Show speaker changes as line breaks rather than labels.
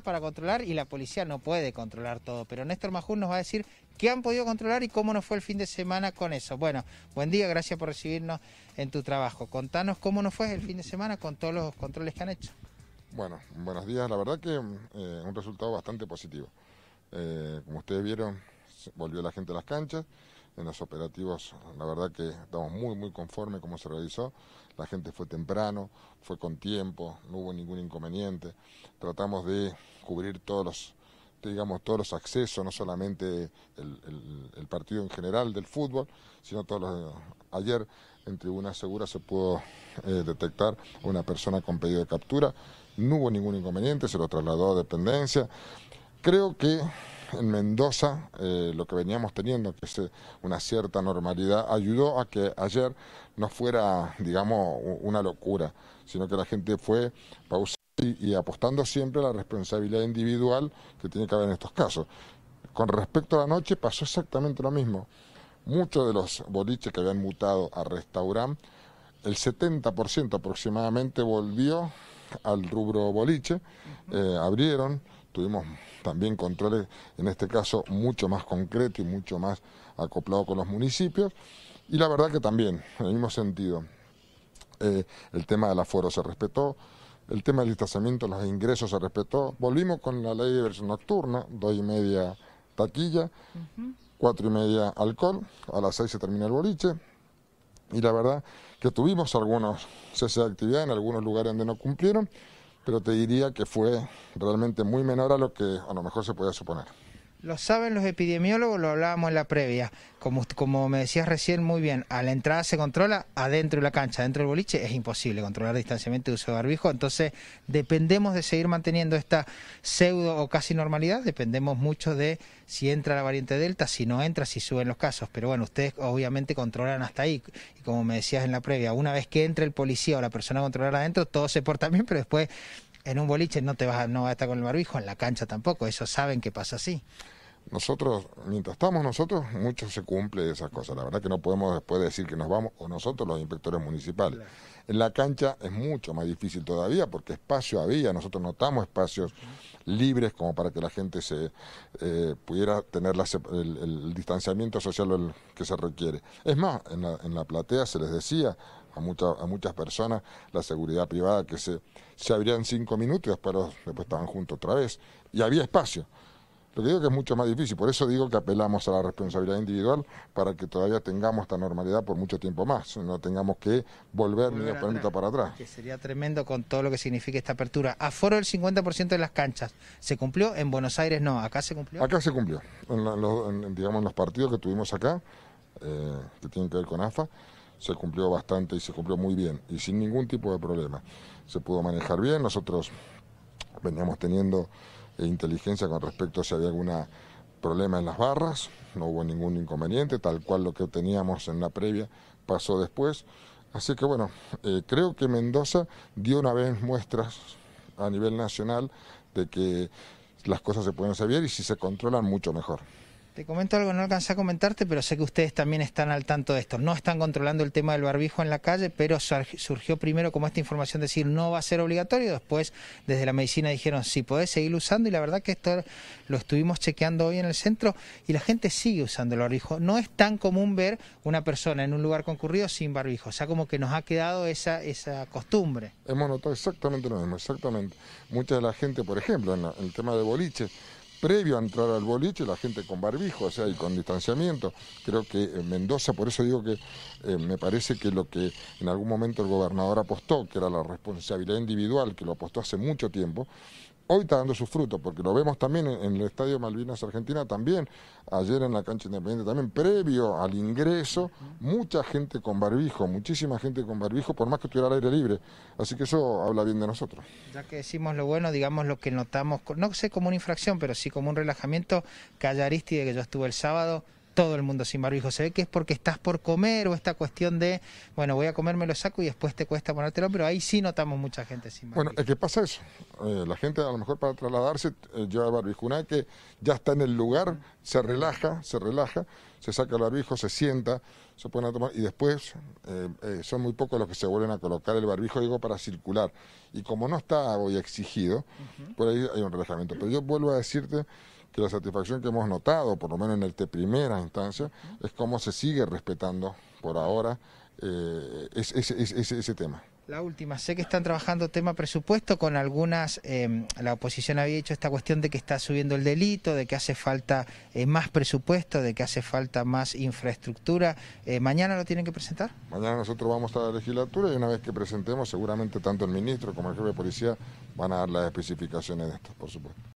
para controlar y la policía no puede controlar todo, pero Néstor Majur nos va a decir qué han podido controlar y cómo nos fue el fin de semana con eso. Bueno, buen día, gracias por recibirnos en tu trabajo. Contanos cómo nos fue el fin de semana con todos los controles que han hecho.
Bueno, buenos días, la verdad que eh, un resultado bastante positivo. Eh, como ustedes vieron, volvió la gente a las canchas en los operativos, la verdad que estamos muy, muy conformes cómo se realizó. La gente fue temprano, fue con tiempo, no hubo ningún inconveniente. Tratamos de cubrir todos los digamos todos los accesos, no solamente el, partido en general del fútbol, sino todos los... Ayer en Tribuna Segura se pudo eh, detectar una persona con pedido de captura, no hubo ningún inconveniente, se lo trasladó a dependencia. Creo que en Mendoza, eh, lo que veníamos teniendo, que es eh, una cierta normalidad, ayudó a que ayer no fuera, digamos, una locura, sino que la gente fue pausada y, apostando siempre a la responsabilidad individual que tiene que haber en estos casos. Con respecto a la noche pasó exactamente lo mismo. Muchos de los boliches que habían mutado a restaurante, el 70% aproximadamente volvió al rubro boliche, eh, abrieron, tuvimos también controles, en este caso, mucho más concretos y mucho más acoplados con los municipios. Y la verdad que también, en el mismo sentido, eh, el tema del aforo se respetó, el tema del distanciamiento, los ingresos se respetó. Volvimos con la ley de versión nocturna, dos y media taquilla, cuatro y media alcohol, a las seis se termina el boliche. Y la verdad que tuvimos algunos cese de actividad en algunos lugares donde no cumplieron, pero te diría que fue realmente muy menor a lo que a lo mejor se podía suponer.
Lo saben los epidemiólogos, lo hablábamos en la previa. Como, como me decías recién muy bien, a la entrada se controla, adentro de la cancha, adentro del boliche, es imposible controlar distanciamiento y uso de barbijo. Entonces, dependemos de seguir manteniendo esta pseudo o casi normalidad, dependemos mucho de si entra la variante Delta, si no entra, si suben los casos. Pero bueno, ustedes obviamente controlan hasta ahí. Y como me decías en la previa, una vez que entre el policía o la persona a controlar adentro, todo se porta bien, pero después en un boliche no te vas a, no a estar con el barbijo, en la cancha tampoco, ellos saben que pasa así. Nosotros, mientras estamos nosotros, mucho
se cumple esas cosas. La verdad que no podemos después decir que nos vamos, o nosotros los inspectores municipales. En la cancha es mucho más difícil todavía porque espacio había, nosotros notamos espacios libres como para que la gente se eh, pudiera tener el, distanciamiento social que se requiere. Es más, en la, en la platea se les decía, a, a muchas personas, la seguridad privada que se, se abrían cinco minutos, pero después estaban juntos otra vez y había espacio. Lo que digo que es mucho más difícil, por eso digo que apelamos a la responsabilidad individual para que todavía tengamos esta normalidad por mucho tiempo más, no tengamos que volver, ni a atrás, para atrás.
Que sería tremendo con todo lo que significa esta apertura. Aforo del 50% de las canchas, ¿se cumplió? En Buenos Aires no, ¿acá se cumplió? Acá
se cumplió, en, los, digamos los partidos que tuvimos acá, eh, que tienen que ver con AFA, se cumplió bastante y se cumplió muy bien y sin ningún tipo de problema. Se pudo manejar bien, nosotros veníamos teniendo eh, inteligencia con respecto a si había algún problema en las barras, no hubo ningún inconveniente, tal cual lo que teníamos en la previa pasó después. Así que bueno, eh, creo que Mendoza dio una vez muestras a nivel nacional de que las cosas se pueden saber y si se controlan mucho mejor.
Te comento algo, no alcancé a comentarte, pero sé que ustedes también están al tanto de esto. No están controlando el tema del barbijo en la calle, pero surgió primero como esta información de decir no va a ser obligatorio, después desde la medicina dijeron sí, podés seguir usando y la verdad que esto lo estuvimos chequeando hoy en el centro y la gente sigue usando el barbijo. No es tan común ver una persona en un lugar concurrido sin barbijo, o sea, como que nos ha quedado esa, costumbre. Hemos notado exactamente lo mismo, exactamente. Mucha de la gente, por ejemplo, en, el
tema de boliches, previo a entrar al boliche, la gente con barbijo, o sea, y con distanciamiento. Creo que en eh, Mendoza, por eso digo que eh, me parece que lo que en algún momento el gobernador apostó, que era la responsabilidad individual, que lo apostó hace mucho tiempo, hoy está dando sus frutos, porque lo vemos también en, el Estadio Malvinas Argentina, también ayer en la cancha independiente, también previo al ingreso, mucha gente con barbijo, muchísima gente con barbijo, por más que estuviera al aire libre. Así que eso habla bien de nosotros.
Ya que decimos lo bueno, digamos lo que notamos, no sé como una infracción, pero sí como un relajamiento, Callaristi, de que yo estuve el sábado todo el mundo sin barbijo. Se ve que es porque estás por comer o esta cuestión de, bueno, voy a comer me lo saco y después te cuesta ponértelo, pero ahí sí notamos mucha gente sin barbijo. Bueno,
es que pasa eso. Eh, la gente a lo mejor para trasladarse eh, lleva barbijo. Una vez que ya está en el lugar, se relaja, se relaja, se saca el barbijo, se sienta, se pone a tomar y después eh, son muy pocos los que se vuelven a colocar el barbijo, digo, para circular. Y como no está hoy exigido, por ahí hay un relajamiento. Pero yo vuelvo a decirte que la satisfacción que hemos notado, por lo menos en esta primera instancia, es cómo se sigue respetando por ahora eh, ese, tema.
La última, sé que están trabajando tema presupuesto con algunas, em, la oposición había hecho esta cuestión de que está subiendo el delito, de que hace falta eh, más presupuesto, de que hace falta más infraestructura. Eh, ¿Mañana lo tienen que presentar?
Mañana nosotros vamos a la legislatura y una vez que presentemos seguramente tanto el ministro como el jefe de policía van a dar las especificaciones de esto, por supuesto.